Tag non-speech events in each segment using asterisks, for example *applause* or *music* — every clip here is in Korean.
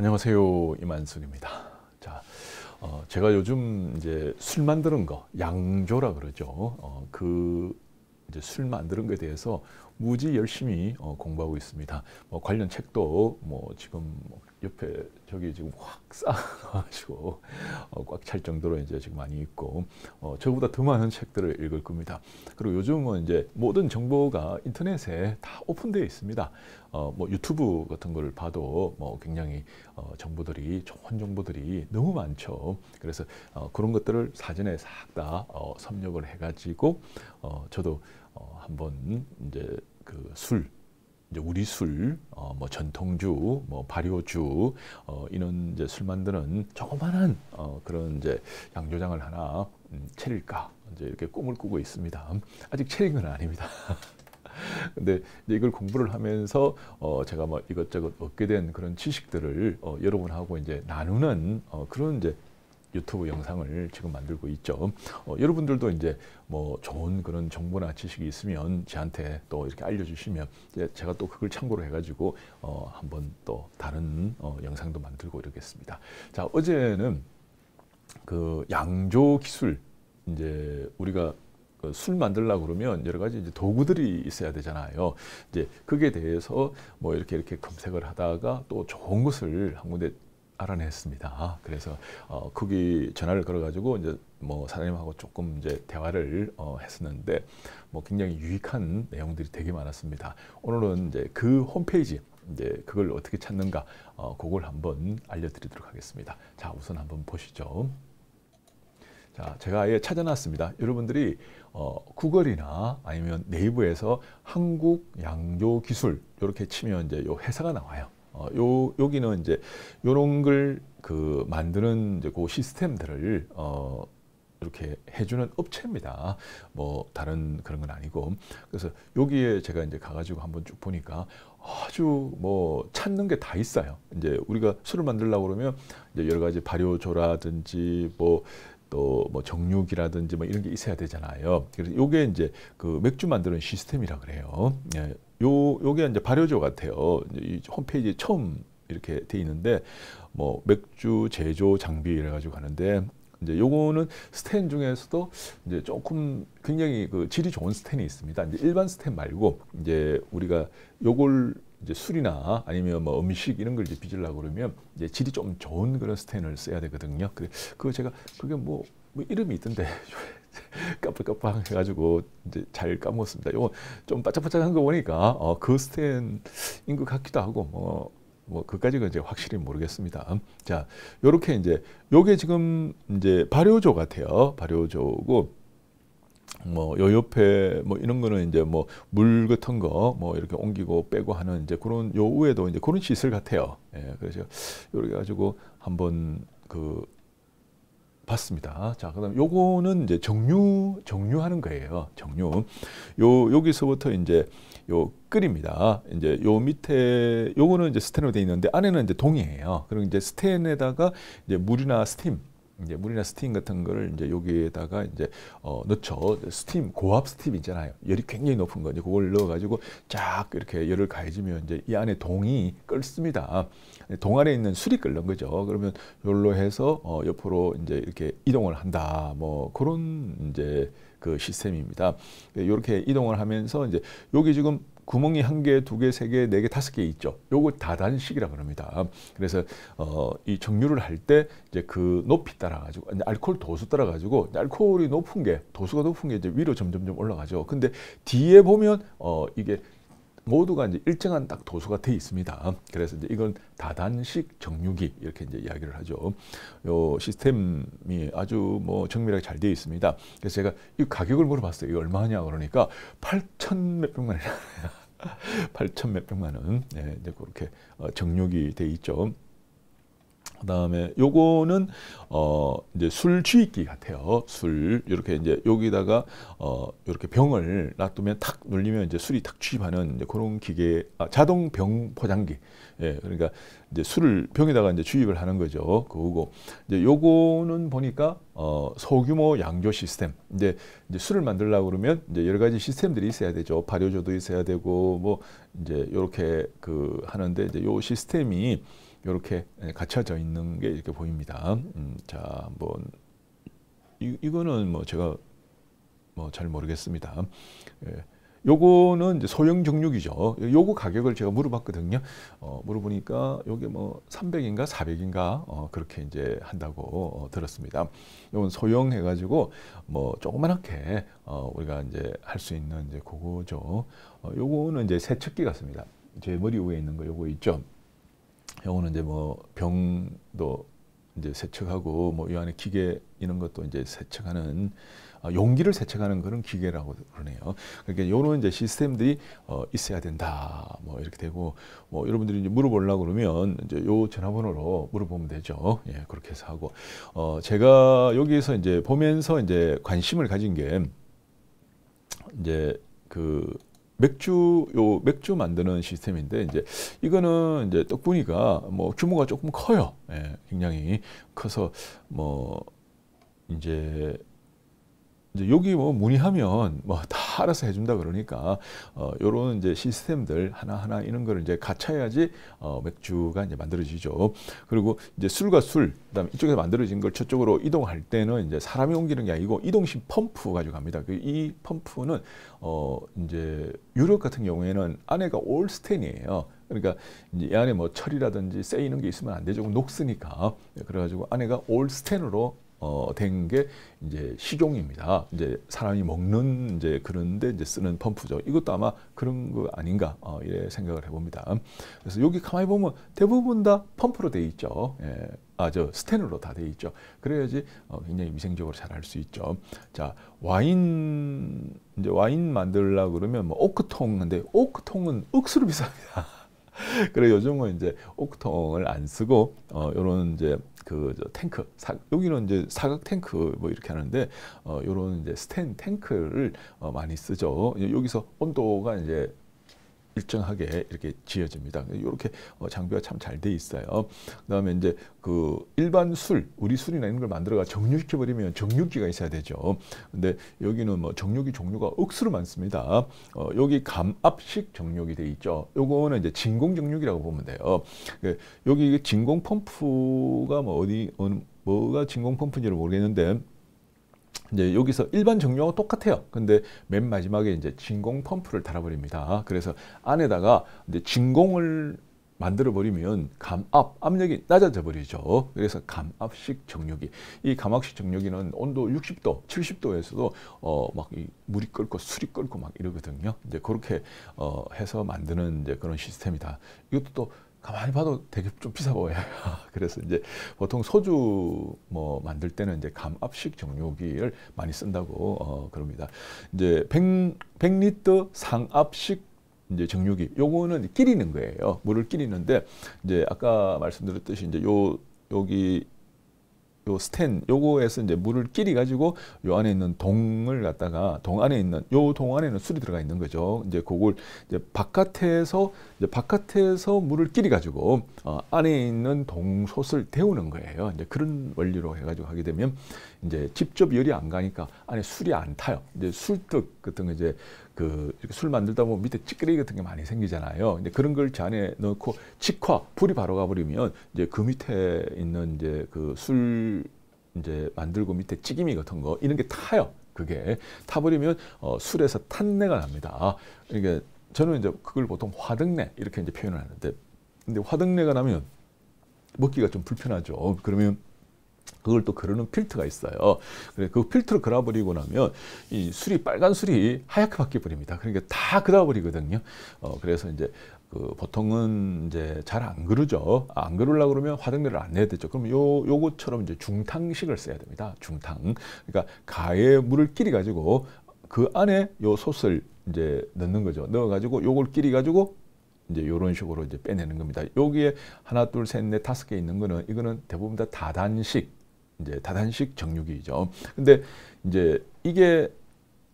안녕하세요 이만순입니다. 자, 어, 제가 요즘 이제 술 만드는 거 양조라 그러죠. 어, 그술 만드는 거에 대해서 무지 열심히 어, 공부하고 있습니다. 뭐 관련 책도 뭐 지금 옆에 저기 지금 확 쌓아가지고 어, 꽉찰 정도로 이제 지금 많이 있고 어, 저보다 더 많은 책들을 읽을 겁니다. 그리고 요즘은 이제 모든 정보가 인터넷에 다 오픈되어 있습니다. 어, 뭐 유튜브 같은 거 봐도 뭐 굉장히 어, 정보들이 좋은 정보들이 너무 많죠. 그래서 어, 그런 것들을 사전에 싹다 어, 섭렵을 해가지고 어, 저도 어, 한번 이제 그 술, 이제 우리 술, 어, 뭐 전통주, 뭐 발효주, 어, 이런 이제 술 만드는 조그마한 어, 그런 이제 양조장을 하나 음, 차릴까 이제 이렇게 꿈을 꾸고 있습니다. 아직 차린 건 아닙니다. *laughs* 근데 이걸 공부를 하면서 어 제가 뭐 이것저것 얻게 된 그런 지식들을 어 여러분하고 이제 나누는 어 그런 이제 유튜브 영상을 지금 만들고 있죠. 어, 여러분들도 이제 뭐 좋은 그런 정보나 지식이 있으면 저한테 또 이렇게 알려주시면 제가 또 그걸 참고로 해가지고 어, 한번 또 다른 어, 영상도 만들고 이러겠습니다. 자 어제는 그 양조 기술 이제 우리가 그 술 만들려고 그러면 여러 가지 이제 도구들이 있어야 되잖아요. 이제 그게 대해서 뭐 이렇게 이렇게 검색을 하다가 또 좋은 것을 한 군데 알아냈습니다. 그래서 어, 거기 전화를 걸어가지고 이제 뭐 사장님하고 조금 이제 대화를 어, 했었는데 뭐 굉장히 유익한 내용들이 되게 많았습니다. 오늘은 이제 그 홈페이지 이제 그걸 어떻게 찾는가 어, 그걸 한번 알려드리도록 하겠습니다. 자 우선 한번 보시죠. 자, 제가 아예 찾아놨습니다. 여러분들이 어, 구글이나 아니면 네이버에서 한국 양조 기술 이렇게 치면 이제 요 회사가 나와요. 어, 요 여기는 이제 요런 걸 그 만드는 이제 그 시스템들을 어 이렇게 해주는 업체입니다. 뭐 다른 그런 건 아니고 그래서 여기에 제가 이제 가가지고 한번 쭉 보니까 아주 뭐 찾는 게 다 있어요. 이제 우리가 술을 만들려고 그러면 이제 여러 가지 발효조라든지 뭐 또 뭐 정육이라든지 뭐 이런 게 있어야 되잖아요. 그래서 요게 이제 그 맥주 만드는 시스템이라 그래요. 예, 요 요게 이제 발효조 같아요. 이 홈페이지에 처음 이렇게 돼 있는데 뭐 맥주 제조 장비 이래 가지고 가는데 이제 요거는 스텐 중에서도 이제 조금 굉장히 그 질이 좋은 스텐이 있습니다. 이제 일반 스텐 말고 이제 우리가 요걸 이제 술이나 아니면 뭐 음식 이런 걸 이제 빚으려고 그러면 이제 질이 좀 좋은 그런 스텐을 써야 되거든요. 그래 그거 제가 그게 뭐, 뭐 이름이 있던데 *laughs* 깜빡깜빡 *laughs* 해가지고 이제 잘 까먹었습니다. 요거 좀 바짝바짝한 거 보니까 어, 그스텐인것 같기도 하고 뭐, 뭐 그까지는 이제 확실히 모르겠습니다. 자, 요렇게 이제 요게 지금 이제 발효조 같아요. 발효조고 뭐 요 옆에 뭐 이런 거는 이제 뭐 물 같은 거 뭐 이렇게 옮기고 빼고 하는 이제 그런 요 위에도 이제 그런 시슬 같아요. 예, 그래서 요렇게 가지고 한번 그 봤습니다. 자, 그다음 요거는 이제 정류 정류하는 거예요. 정류. 요 여기서부터 이제 요 끌입니다. 이제 요 밑에 요거는 이제 스텐으로 돼 있는데 안에는 이제 동이에요. 그리 이제 스텐에다가 이제 물이나 스팀 이제 물이나 스팀 같은 거를 이제 여기에다가 이제 어, 넣죠. 스팀 고압 스팀 있잖아요. 열이 굉장히 높은 거죠 그걸 넣어가지고 쫙 이렇게 열을 가해지면 이제 이 안에 동이 끓습니다. 동 안에 있는 술이 끓는 거죠. 그러면 열로 해서 어, 옆으로 이제 이렇게 이동을 한다. 뭐 그런 이제 그 시스템입니다. 이렇게 네, 이동을 하면서 이제 여기 지금 구멍이 한 개, 두 개, 세 개, 네 개, 다섯 개 있죠. 요거 다단식이라고 합니다. 그래서 어, 이 정류를 할 때 이제 그 높이 따라 가지고 알코올 도수 따라 가지고 알코올이 높은 게 도수가 높은 게 이제 위로 점점점 올라가죠. 근데 뒤에 보면 어, 이게 모두가 이제 일정한 딱 도수가 돼 있습니다. 그래서 이제 이건 다단식 정류기 이렇게 이제 이야기를 하죠. 요 시스템이 아주 뭐 정밀하게 잘 되어 있습니다. 그래서 제가 이 가격을 물어봤어요. 이거 얼마냐 그러니까 8천 몇 백만 원, 8천 *laughs* 몇 백만 원, 네, 이제 그렇게 어, 정류기 돼 있죠. 그다음에 요거는 어 이제 술 취익기 같아요. 술 이렇게 이제 여기다가 어 이렇게 병을 놔두면 탁 눌리면 이제 술이 탁 취입하는 이제 그런 기계 아, 자동 병 포장기. 예. 그러니까 이제 술을 병에다가 이제 취입을 하는 거죠. 그거고 이제 요거는 보니까 어 소규모 양조 시스템. 이제, 이제 술을 만들려고 그러면 이제 여러 가지 시스템들이 있어야 되죠. 발효조도 있어야 되고 뭐 이제 요렇게 그 하는데 이제 요 시스템이 이렇게 예, 갖춰져 있는 게 이렇게 보입니다. 음, 자, 한 이, 이거는 뭐 제가 뭐 잘 모르겠습니다. 예, 요거는 소형 정육이죠. 요거 가격을 제가 물어봤거든요. 어, 물어보니까 요게 뭐 300인가 400인가 어, 그렇게 이제 한다고 어, 들었습니다. 요건 소형 해가지고 뭐 조그만하게 어, 우리가 이제 할 수 있는 이제 그거죠. 어, 요거는 이제 세척기 같습니다. 제 머리 위에 있는 거 요거 있죠. 영어는 이제 뭐 병도 이제 세척하고 뭐 이 안에 기계 이런 것도 이제 세척하는 어, 용기를 세척하는 그런 기계라고 그러네요. 그러니까 요런 이제 시스템들이 어, 있어야 된다. 뭐 이렇게 되고 뭐 여러분들이 이제 물어보려고 그러면 이제 요 전화번호로 물어보면 되죠. 예, 그렇게 해서 하고 어, 제가 여기에서 이제 보면서 이제 관심을 가진 게 이제 그 맥주 요 맥주 만드는 시스템인데 이제 이거는 이제 떡분이가 뭐 규모가 조금 커요. 예, 굉장히 커서 뭐 이제 이제 여기 뭐 문의하면 뭐 다 알아서 해준다 그러니까 어 요런 이제 시스템들 하나하나 이런 거를 이제 갖춰야지 어 맥주가 이제 만들어지죠. 그리고 이제 술과 술 그다음에 이쪽에서 만들어진 걸 저쪽으로 이동할 때는 이제 사람이 옮기는 게 아니고 이동식 펌프 가지고 갑니다. 그 이 펌프는 어 이제 유럽 같은 경우에는 안에가 올스텐이에요. 그러니까 이 안에 뭐 철이라든지 쎄이는 게 있으면 안 되죠. 녹으니까. 예, 그래가지고 안에가 올스텐으로 어, 된 게 이제 시종입니다. 이제 사람이 먹는 이제 그런데 이제 쓰는 펌프죠. 이것도 아마 그런 거 아닌가 어, 이래 예, 생각을 해봅니다. 그래서 여기 가만히 보면 대부분 다 펌프로 돼 있죠. 예. 아저 스탠으로다 돼 있죠. 그래야지 어, 굉장히 위생적으로 잘 할 수 있죠. 자 와인 이제 와인 만들려 그러면 뭐 오크통 근데 오크통은 억수로 비쌉니다. *laughs* 그래 요즘은 이제 오크통을 안 쓰고 어 요런 이제 그저 탱크 사, 여기는 이제 사각 탱크 뭐 이렇게 하는데 어 요런 이제 스탠 탱크를 어 많이 쓰죠. 여기서 온도가 이제 일정하게 이렇게 지어집니다. 이렇게 어, 장비가 참 잘 돼 있어요. 그다음에 이제 그 일반 술, 우리 술이나 이런 걸 만들어가 정류시켜 버리면 정류기가 있어야 되죠. 근데 여기는 뭐 정류기 종류가 억수로 많습니다. 어, 여기 감압식 정류기 돼 있죠. 요거는 이제 진공 정류기라고 보면 돼요. 그 여기 진공 펌프가 뭐 어디 어느 뭐가 진공 펌프인지를 모르겠는데 이제 여기서 일반 정류하고 똑같아요. 근데 맨 마지막에 이제 진공 펌프를 달아버립니다. 그래서 안에다가 이제 진공을 만들어 버리면 감압 압력이 낮아져 버리죠. 그래서 감압식 정류기. 이 감압식 정류기는 온도 60도, 70도에서도 어막 물이 끓고 술이 끓고 막 이러거든요. 이제 그렇게 어 해서 만드는 이제 그런 시스템이다. 이것도 또 가만히 아, 봐도 되게 좀 비싸 보여요. *laughs* 그래서 이제 보통 소주 뭐 만들 때는 이제 감압식 정류기를 많이 쓴다고 어, 그럽니다. 이제 100, 100리터 상압식 이제 정류기. 요거는 끼리는 거예요. 물을 끼리는데 이제 아까 말씀드렸듯이 이제 요 여기 요 스텐 요거에서 이제 물을 끼리 가지고 요 안에 있는 동을 갖다가 동 안에 있는 요 동 안에는 술이 들어가 있는 거죠. 이제 그걸 이제 바깥에서 이제 바깥에서 물을 끼리 가지고 어, 안에 있는 동솥을 데우는 거예요. 이제 그런 원리로 해가지고 하게 되면 이제 직접 열이 안 가니까 안에 술이 안 타요. 이제 술떡 같은 거 이제 그 술 만들다 보면 밑에 찌끄레기 같은 게 많이 생기잖아요. 근데 그런 걸 잔에 넣고 직화 불이 바로 가버리면 이제 그 밑에 있는 이제 그 술 이제 만들고 밑에 찌김이 같은 거 이런 게 타요. 그게 타버리면 어, 술에서 탄내가 납니다. 그러니까 저는 이제 그걸 보통 화등내 이렇게 이제 표현을 하는데 근데 화등내가 나면 먹기가 좀 불편하죠. 그러면 그걸 또그르는 필터가 있어요. 그 필터를 그려버리고 나면 이 술이 빨간 술이 하얗게 바뀌어버립니다. 그러니까 다 그려버리거든요. 어, 그래서 이제 그 보통은 이제 잘 안 그러죠. 아, 안 그러려고 그러면 화등대를 안 내야 되죠. 그럼 요, 요것처럼 이제 중탕식을 써야 됩니다. 중탕. 그러니까 가에 물을 끼리 가지고 그 안에 요 솥을 이제 넣는 거죠. 넣어가지고 요걸 끼리 가지고 이제 요런 식으로 이제 빼내는 겁니다. 여기에 하나, 둘, 셋, 넷, 다섯 개 있는 거는 이거는 대부분 다 다단식 이제 다단식 정육이죠. 근데 이제 이게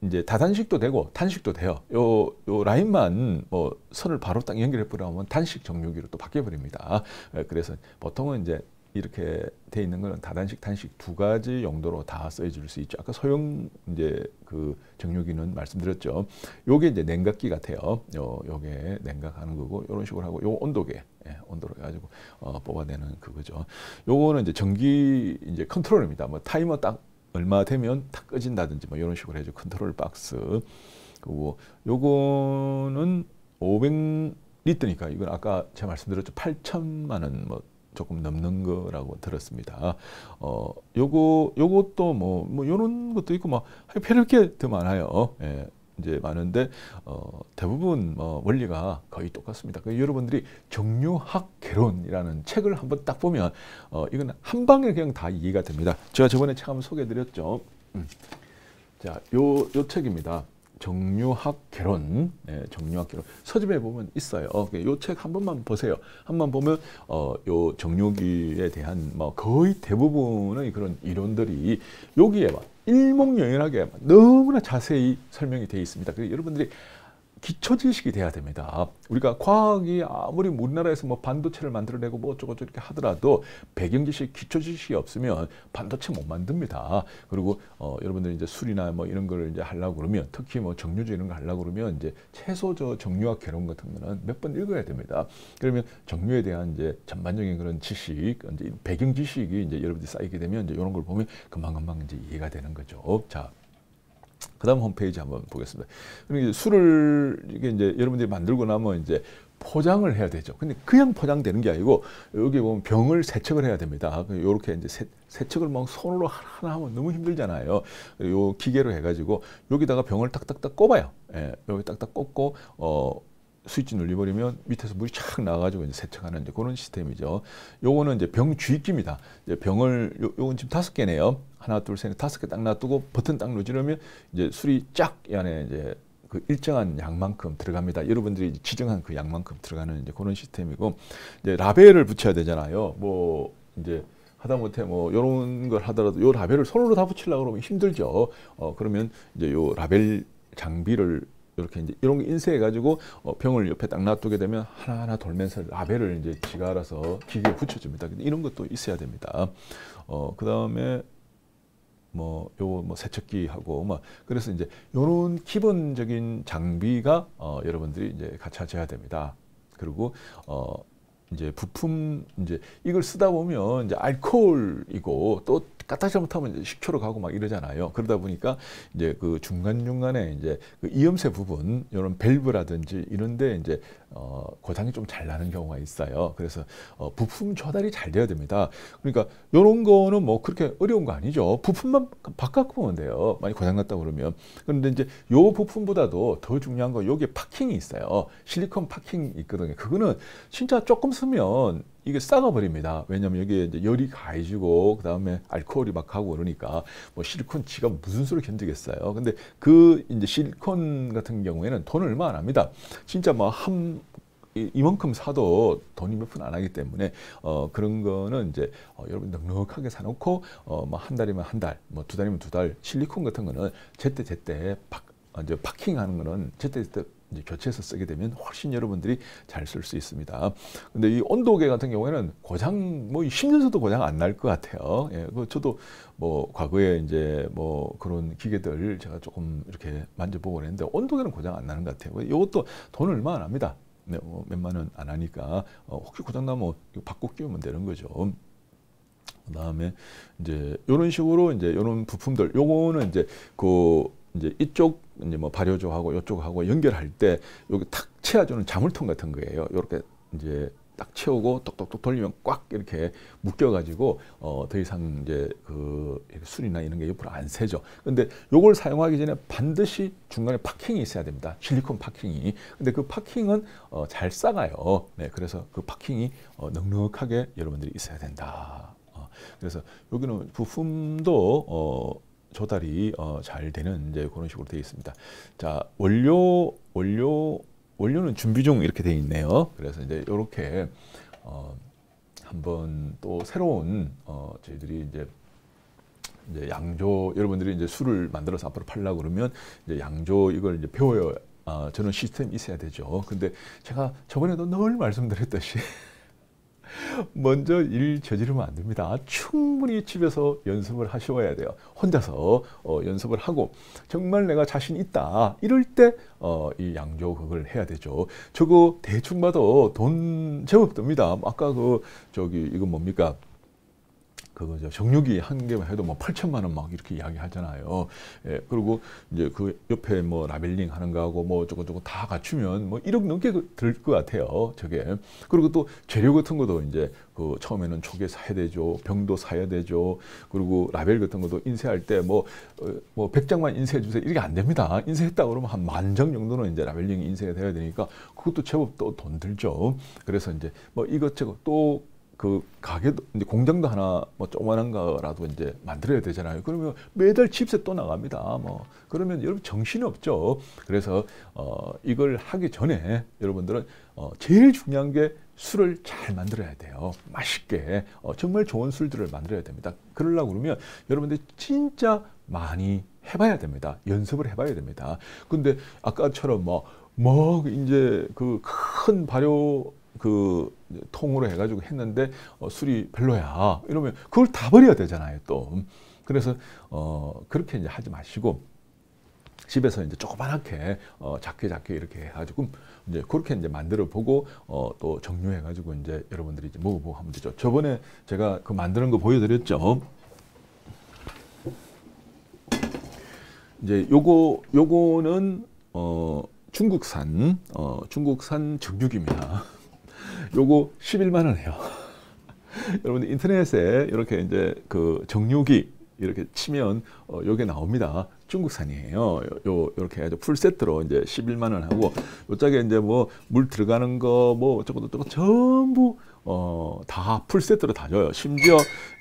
이제 다단식도 되고 단식도 돼요. 요, 요 라인만 뭐 선을 바로 딱 연결해 버리면 단식 정육이로또 바뀌어 버립니다. 예, 그래서 보통은 이제 이렇게 돼 있는 거는 다단식, 단식 두 가지 용도로 다 써줄 수 있죠. 아까 소형 이제 그 정류기는 말씀드렸죠. 요게 이제 냉각기 같아요. 요 요게 냉각하는 거고 요런 식으로 하고 요 온도계 예, 온도로 해가지고 어, 뽑아내는 그거죠. 요거는 이제 전기 이제 컨트롤입니다. 뭐 타이머 딱 얼마 되면 탁 꺼진다든지 뭐요런 식으로 해줘 컨트롤 박스 그리고 요거는 500리터니까 이건 아까 제가 말씀드렸죠 8천만 원뭐 조금 넘는 거라고 들었습니다. 어, 요거 요것도 뭐, 뭐 요런 것도 있고 뭐 별별 게더 많아요. 예. 이제 많은데 어, 대부분 뭐 원리가 거의 똑같습니다. 그 여러분들이 정류학 개론이라는 책을 한번 딱 보면 어, 이건 한 방에 그냥 다 이해가 됩니다. 제가 저번에 책 한번 소개해드렸죠. 음. 자, 요, 요 책입니다. 정류학 개론, 네, 정류학 개론 서집에 보면 있어요. 어, 그러니까 요책 한 번만 보세요. 한 번 보면 어, 요 정류기에 대한 뭐 거의 대부분의 그런 이론들이 여기에막 일목요연하게 막 너무나 자세히 설명이 되어 있습니다. 그래서 여러분들이 기초 지식이 돼야 됩니다. 우리가 과학이 아무리 뭐 우리나라에서 뭐 반도체를 만들어내고 뭐 어쩌고저쩌고 렇게 하더라도 배경 지식, 기초 지식이 없으면 반도체 못 만듭니다. 그리고 어, 여러분들 이제 술이나 뭐 이런 걸 이제 하려고 그러면 특히 뭐 정류제 이런 거 하려고 그러면 이제 최소 저 정류학 개론 같은 거는 몇 번 읽어야 됩니다. 그러면 정류에 대한 이제 전반적인 그런 지식, 이제 배경 지식이 이제 여러분들이 쌓이게 되면 이제 이런 걸 보면 금방금방 이제 이해가 되는 거죠. 자. 그다음 홈페이지 한번 보겠습니다. 그럼 술을 이게 이제 여러분들이 만들고 나면 이제 포장을 해야 되죠. 근데 그냥 포장되는 게 아니고 여기 보면 병을 세척을 해야 됩니다. 이렇게 아, 그 이제 세, 세척을 막 손으로 하나 하면 너무 힘들잖아요. 요 기계로 해가지고 여기다가 병을 딱딱딱 꼽아요. 예, 여기 딱딱 꼽고 어. 스위치 눌리버리면 밑에서 물이 착 나가지고 이제 세척하는 이제 그런 시스템이죠. 요거는 이제 병 주입기입니다. 이제 병을 요, 요건 지금 다섯 개네요. 하나 둘 셋 다섯 개 딱 놔두고 버튼 딱 누르면 이제 술이 쫙 이 안에 이제 그 일정한 양만큼 들어갑니다. 여러분들이 지정한 그 양만큼 들어가는 이제 그런 시스템이고 이제 라벨을 붙여야 되잖아요. 뭐 이제 하다못해 뭐요런걸 하더라도 요 라벨을 손으로 다 붙이려고 그러면 힘들죠. 어 그러면 이제 요 라벨 장비를 이렇게 이제 이런 거 인쇄해 가지고 어, 병을 옆에 딱 놔두게 되면 하나하나 돌면서 라벨을 이제 지가 알아서 기계에 붙여줍니다. 이런 것도 있어야 됩니다. 어, 그 다음에 뭐요뭐 뭐, 세척기하고 막 뭐, 그래서 이제 요런 기본적인 장비가 어 여러분들이 이제 갖춰져야 됩니다. 그리고 어 이제 부품 이제 이걸 쓰다 보면 이제 알코올이고 또 까딱 잘못하면 이제 식초로 가고 막 이러잖아요. 그러다 보니까 이제 그 중간중간에 이제 그 이음새 부분, 이런 밸브라든지 이런데 이제 어, 고장이 좀 잘 나는 경우가 있어요. 그래서 어, 부품 조달이 잘 돼야 됩니다. 그러니까 이런 거는 뭐 그렇게 어려운 거 아니죠. 부품만 바꿔보면 돼요. 많이 고장났다 그러면. 그런데 이제 요 부품보다도 더 중요한 거 여기에 파킹이 있어요. 실리콘 파킹 있거든요. 그거는 진짜 조금 쓰면 이게 싸가버립니다. 왜냐하면 여기에 이제 열이 가해지고 그다음에 알코올이 막 가고 그러니까 뭐 실리콘 치가 무슨 수를 견디겠어요. 근데 그 이제 실리콘 같은 경우에는 돈을 얼마 안 합니다. 진짜 뭐한 이만큼 사도 돈이 몇 푼 안 하기 때문에 어, 그런 거는 이제 어, 여러분 넉넉하게 사놓고 어, 뭐 한 달이면 한 달, 뭐 두 달이면 두 달 실리콘 같은 거는 제때 제때 박, 어, 이제 파킹하는 거는 제때 제때 이제 교체해서 쓰게 되면 훨씬 여러분들이 잘 쓸 수 있습니다. 근데 이 온도계 같은 경우에는 고장 뭐 10년서도 고장 안 날 것 같아요. 예, 그 저도 뭐 과거에 이제 뭐 그런 기계들 제가 조금 이렇게 만져보곤 했는데 온도계는 고장 안 나는 것 같아요. 이것도 돈 얼마 안 합니다. 네, 뭐 몇만 원안 하니까 어, 혹시 고장 나면 뭐 바꿔 끼우면 되는 거죠. 그다음에 이제 이런 식으로 이제 이런 부품들 요거는 이제 그 이제 이쪽 이제 뭐 발효조하고 이쪽하고 연결할 때 여기 탁 채워주는 자물통 같은 거예요. 이렇게 이제 딱 채우고 똑똑똑 돌리면 꽉 이렇게 묶여가지고 어, 더 이상 이제 그 술이나 이런 게 옆으로 안 새죠. 근데 요걸 사용하기 전에 반드시 중간에 파킹이 있어야 됩니다. 실리콘 파킹이. 근데 그 파킹은 어, 잘 싸가요. 네, 그래서 그 파킹이 어, 넉넉하게 여러분들이 있어야 된다. 어, 그래서 여기는 부품도 어, 조달이 어, 잘 되는 이제 그런 식으로 되어 있습니다. 자, 원료 원료 원료는 준비 중 이렇게 되어 있네요. 그래서 이제 이렇게 어, 한번 또 새로운 어, 저희들이 이제 이제 양조 여러분들이 이제 술을 만들어서 앞으로 팔라 그러면 이제 양조 이걸 이제 배워요. 아, 저는 시스템이 있어야 되죠. 근데 제가 저번에도 늘 말씀드렸듯이 *laughs* 먼저 일 저지르면 안 됩니다. 충분히 집에서 연습을 하셔야 돼요. 혼자서 어, 연습을 하고 정말 내가 자신 있다 이럴 때이 어, 양조 그걸 해야 되죠. 저거 대충 봐도 돈 제법 듭니다. 아까 그 저기 이건 뭡니까? 그거 저 정육이 한 개만 해도 뭐 8천만 원 막 이렇게 이야기하잖아요. 예, 그리고 이제 그 옆에 뭐 라벨링 하는 거하고 뭐 저것저것 다 갖추면 뭐 1억 넘게 그 들것 같아요. 저게. 그리고 또 재료 같은 것도 이제 그 처음에는 조개 사야 되죠. 병도 사야 되죠. 그리고 라벨 같은 것도 인쇄할 때 뭐뭐 뭐 100장만 어, 뭐 인쇄해 주세요. 이렇게 안 됩니다. 인쇄했다 그러면 한 만 장 정도는 이제 라벨링 인쇄가 돼야 되니까 그것도 제법 또 돈 들죠. 그래서 이제 뭐 이것저것 또그 가게도 이제 공장도 하나 뭐 조그만한 거라도 이제 만들어야 되잖아요. 그러면 매달 칩셋 또 나갑니다. 뭐 그러면 여러분 정신이 없죠. 그래서 어 이걸 하기 전에 여러분들은 어 제일 중요한 게 술을 잘 만들어야 돼요. 맛있게 어 정말 좋은 술들을 만들어야 됩니다. 그러려고 그러면 여러분들 진짜 많이 해봐야 됩니다. 연습을 해봐야 됩니다. 근데 아까처럼 뭐뭐 뭐 이제 그 큰 발효 그 통으로 해가지고 했는데 어, 술이 별로야. 이러면 그걸 다 버려야 되잖아요. 또 음. 그래서 어, 그렇게 이제 하지 마시고 집에서 이제 조그맣게 어, 작게 작게 이렇게 해가지고 이제 그렇게 이제 만들어 보고 어, 또 정류해 가지고 이제 여러분들이 이제 먹어보고 하면 되죠. 저번에 제가 그 만드는 거 보여드렸죠. 이제 요거 요거는 어, 중국산 어, 중국산 정육입니다. 요거 11만 원이에요. *laughs* 여러분들 인터넷에 이렇게 이제 그 정육이 이렇게 치면 어, 요게 나옵니다. 중국산이에요. 요, 요렇게 해서 풀 세트로 이제 11만 원하고 요짝에 이제 뭐 물 들어가는 거뭐 어쩌고 저쩌 전부 어, 다 풀세트로 다 줘요. 심지어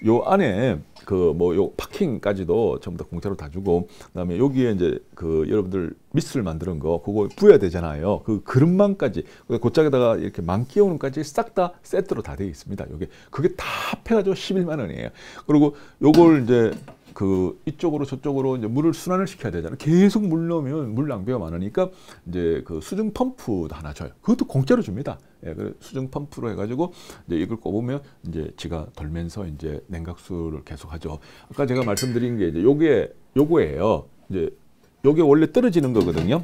요 안에 그 뭐 요 파킹까지도 전부 다 공짜로 다 주고 그다음에 여기에 이제 그 여러분들 미스를 만드는 거 그거 부여야 되잖아요. 그 그릇망까지 곧짝에다가 이렇게 망 끼우는까지 싹 다 세트로 다 되어 있습니다. 요게 그게 다 합해가지고 11만 원이에요. 그리고 요걸 이제 그 이쪽으로 저쪽으로 이제 물을 순환을 시켜야 되잖아요. 계속 물 넣으면 물 낭비가 많으니까 이제 그 수중 펌프 도 하나 줘요. 그것도 공짜로 줍니다. 예, 그 수중 펌프로 해가지고 이제 이걸 꼽으면 이제 지가 돌면서 이제 냉각수를 계속하죠. 아까 제가 말씀드린 게 이제 요게 요거예요. 이제 요게 원래 떨어지는 거거든요.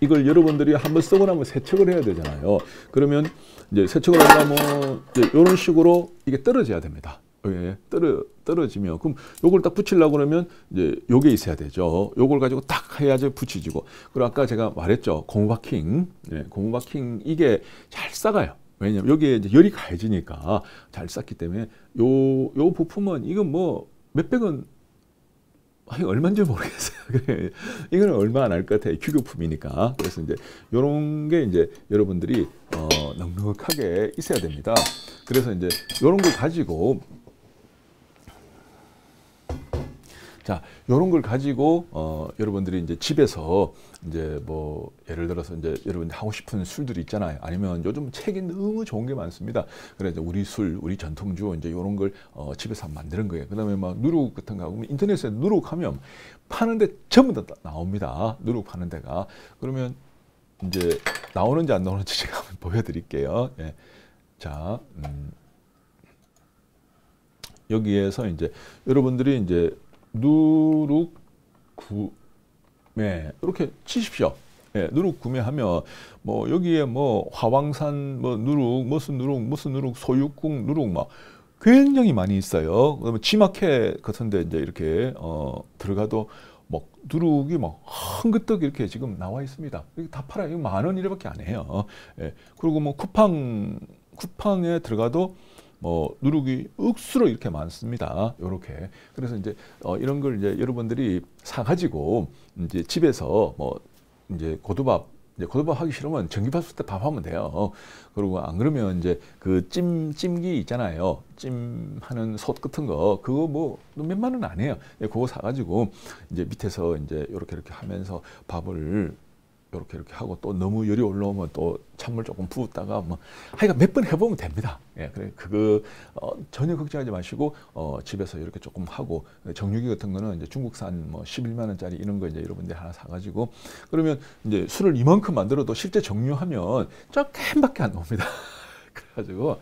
이걸 여러분들이 한번 쓰고 나면 세척을 해야 되잖아요. 그러면 이제 세척을 하려면 이제 이런 식으로 이게 떨어져야 됩니다. 예, 떨어, 떨어지면 그럼 요걸 딱 붙이려고 그러면 이제 요게 있어야 되죠. 요걸 가지고 딱 해야지 붙이지고. 그리고 아까 제가 말했죠. 고무바킹. 예, 고무바킹 이게 잘 싸가요. 왜냐면 여기에 이제 열이 가해지니까 잘 쌌기 때문에 요 요 부품은 이건 뭐 몇백 은 아니 얼마인지 모르겠어요. *laughs* 이거는 얼마 안 할 것 같아요. 규격품이니까. 그래서 이제 요런 게 이제 여러분들이 어 넉넉하게 있어야 됩니다. 그래서 이제 요런 걸 가지고 자, 요런 걸 가지고 어 여러분들이 이제 집에서 이제 뭐 예를 들어서 이제 여러분이 하고 싶은 술들이 있잖아요. 아니면 요즘 책이 너무 좋은 게 많습니다. 그래서 우리 술, 우리 전통주 이제 요런 걸어 집에서 만드는 거예요. 그다음에 막 누룩 같은 거 하고 인터넷에 누룩 하면 파는데 전부 다 나옵니다. 누룩 파는 데가. 그러면 이제 나오는지 안 나오는지 *laughs* 제가 한번 보여드릴게요. 예. 자, 음. 여기에서 이제 여러분들이 이제 누룩 구매 네, 이렇게 치십시오. 예, 누룩 구매하면 뭐 여기에 뭐 화왕산 뭐 누룩 무슨 누룩 무슨 누룩 소육궁 누룩 막 굉장히 많이 있어요. 그다음에 지마켓 같은데 이제 이렇게 어, 들어가도 뭐 누룩이 막 뭐, 한그떡 이렇게 지금 나와 있습니다. 이거 다 팔아요. 이거 만원 이래밖에 안 해요. 예, 그리고 뭐 쿠팡 쿠팡에 들어가도 뭐 누룩이 억수로 이렇게 많습니다. 이렇게 그래서 이제 어, 이런 걸 이제 여러분들이 사가지고 이제 집에서 뭐 이제 고두밥 이제 고두밥 하기 싫으면 전기밥 쓸때밥 하면 돼요. 그리고 안 그러면 이제 그 찜 찜기 있잖아요. 찜하는 솥 같은 거 그거 뭐 몇만 원아니요 예, 그거 사가지고 이제 밑에서 이제 이렇게 이렇게 하면서 밥을 이렇게 이렇게 하고 또 너무 열이 올라오면 또 찬물 조금 부었다가 뭐 하여간 몇 번 해보면 됩니다. 예, 그래 그거 어, 전혀 걱정하지 마시고 어, 집에서 이렇게 조금 하고 정육이 같은 거는 이제 중국산 뭐 11만 원짜리 이런 거 이제 여러분들 하나 사가지고 그러면 이제 술을 이만큼 만들어도 실제 정류하면 조금밖에 안 나옵니다. *laughs* 그래가지고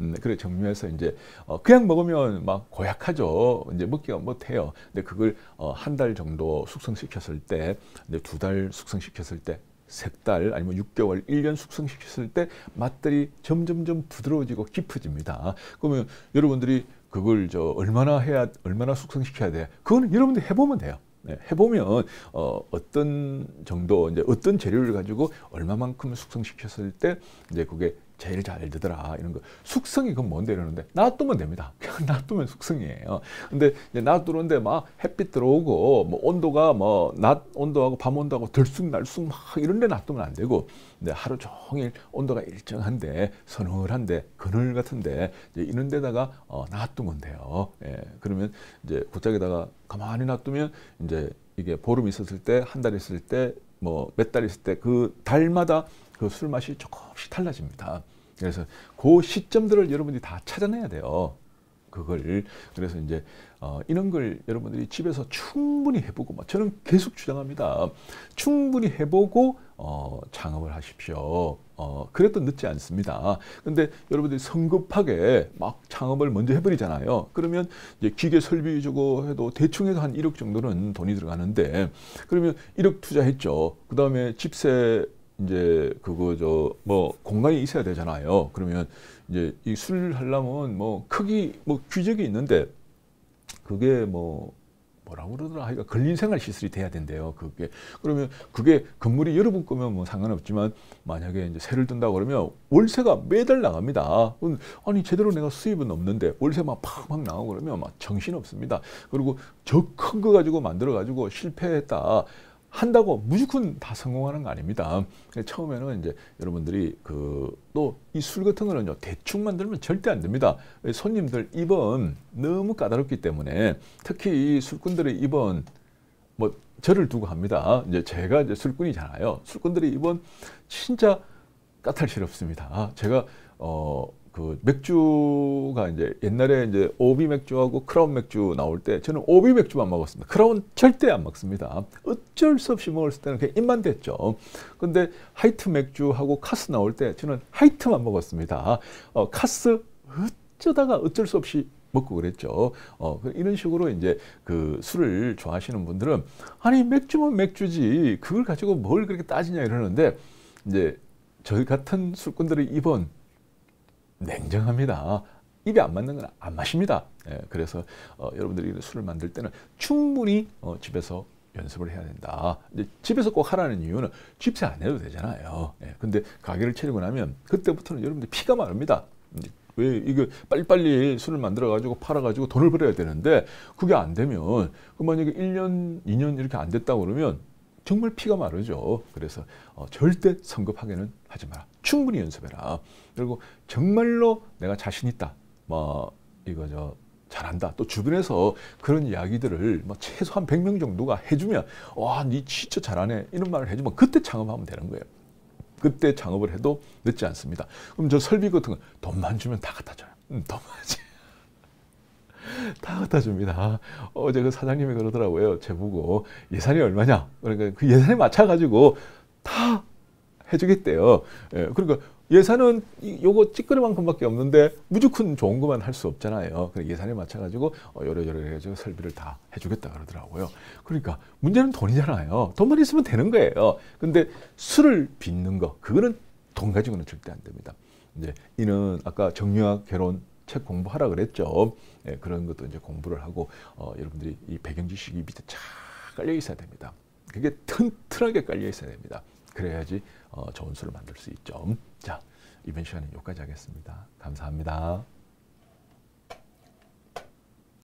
음, 네, 그래 정리해서 이제 어, 그냥 먹으면 막 고약하죠. 이제 먹기가 못해요. 근데 그걸 어, 한 달 정도 숙성시켰을 때, 두 달 숙성시켰을 때. 세 달 아니면 6개월, 1년 숙성시켰을 때 맛들이 점점점 부드러워지고 깊어집니다. 그러면 여러분들이 그걸 저 얼마나 해야 얼마나 숙성시켜야 돼? 그거는 여러분들 해보면 돼요. 네, 해보면 어, 어떤 정도 이제 어떤 재료를 가지고 얼마만큼 숙성시켰을 때 이제 그게 제일 잘 되더라 이런 거 숙성이 그건 뭔데 이러는데 놔두면 됩니다 그냥 *laughs* 놔두면 숙성이에요 근데 이제 놔두는데 막 햇빛 들어오고 뭐 온도가 뭐 낮 온도하고 밤 온도하고 들쑥날쑥 막 이런 데 놔두면 안 되고 근데 하루 종일 온도가 일정한데 서늘한데 그늘 같은데 이런 제이 데다가 어, 놔두면 돼요 예, 그러면 이제 곧장에다가 가만히 놔두면 이제 이게 보름 있었을 때 한 달 있을 때 뭐 몇 달 있을 때 그 달마다 그 술맛이 조금씩 달라집니다. 그래서 그 시점들을 여러분들이 다 찾아내야 돼요. 그걸 그래서 이제 어, 이런 걸 여러분들이 집에서 충분히 해보고 막 저는 계속 주장합니다. 충분히 해보고 어, 창업을 하십시오. 어, 그래도 늦지 않습니다. 근데 여러분들이 성급하게 막 창업을 먼저 해버리잖아요. 그러면 이제 기계 설비 주고 해도 대충 해도 한 1억 정도는 돈이 들어가는데 그러면 1억 투자했죠. 그 다음에 집세 이제 그거 저 뭐 공간이 있어야 되잖아요. 그러면 이제 이술 하려면 뭐 크기 뭐 규정이 있는데 그게 뭐 뭐라고 그러더라 하여간 걸린 생활 시설이 돼야 된대요. 그게 그러면 그게 건물이 여러 분 거면 뭐 상관없지만 만약에 이제 세를 든다 그러면 월세가 매달 나갑니다. 아니 제대로 내가 수입은 없는데 월세막 팍팍 나오고 그러면 막 정신 없습니다. 그리고 저 큰 거 가지고 만들어 가지고 실패했다. 한다고 무조건 다 성공하는 거 아닙니다. 처음에는 이제 여러분들이 그 또 이 술 같은 거는요 대충 만들면 절대 안 됩니다. 손님들 입은 너무 까다롭기 때문에 특히 이 술꾼들의 입은 뭐 저를 두고 합니다. 이제 제가 이제 술꾼이잖아요. 술꾼들의 입은 진짜 까탈스럽습니다. 제가 어그 맥주가 이제 옛날에 이제 오비 맥주하고 크라운 맥주 나올 때 저는 오비 맥주만 먹었습니다. 크라운 절대 안 먹습니다. 어쩔 수 없이 먹었을 때는 그냥 입만 됐죠 근데 하이트 맥주하고 카스 나올 때 저는 하이트만 먹었습니다. 어, 카스 어쩌다가 어쩔 수 없이 먹고 그랬죠. 어, 그 이런 식으로 이제 그 술을 좋아하시는 분들은 아니 맥주면 맥주지 그걸 가지고 뭘 그렇게 따지냐 이러는데 이제 저희 같은 술꾼들이 이번 냉정합니다. 입에 안 맞는 건 안 마십니다. 예, 그래서 어, 여러분들이 술을 만들 때는 충분히 어, 집에서 연습을 해야 된다. 집에서 꼭 하라는 이유는 집세 안내도 되잖아요. 예, 근데 가게를 차리고 나면 그때부터는 여러분들 피가 마릅니다. 왜 이거 빨리빨리 술을 만들어 가지고 팔아 가지고 돈을 벌어야 되는데 그게 안 되면 그 만약에 1년, 2년 이렇게 안 됐다 고 그러면 정말 피가 마르죠. 그래서 어, 절대 성급하게는 하지 마라. 충분히 연습해라. 그리고 정말로 내가 자신 있다. 뭐 이거 저 잘한다. 또 주변에서 그런 이야기들을 뭐 최소한 100명 정도가 해주면 와, 니 진짜 잘하네. 이런 말을 해주면 그때 창업하면 되는 거예요. 그때 창업을 해도 늦지 않습니다. 그럼 저 설비 같은 거 돈만 주면 다 갖다 줘요. 음, 돈만 주 *laughs* 다 갖다 줍니다. 어제 그 사장님이 그러더라고요. 제보고 예산이 얼마냐? 그러니까 그 예산에 맞춰가지고 다 해주겠대요. 예, 그러니까 예산은 요거 찌끄러만큼밖에 없는데 무조건 좋은 것만 할 수 없잖아요. 그러니까 예산에 맞춰가지고 어, 요래요래 해가지고 설비를 다 해주겠다 그러더라고요. 그러니까 문제는 돈이잖아요. 돈만 있으면 되는 거예요. 근데 술을 빚는 거 그거는 돈 가지고는 절대 안 됩니다. 이제 이는 아까 정유학 결혼 책 공부하라 그랬죠. 예, 그런 것도 이제 공부를 하고 어, 여러분들이 이 배경 지식이 밑에 쫙 깔려 있어야 됩니다. 그게 튼튼하게 깔려 있어야 됩니다. 그래야지 어, 좋은 수를 만들 수 있죠. 자, 이번 시간은 여기까지 하겠습니다. 감사합니다.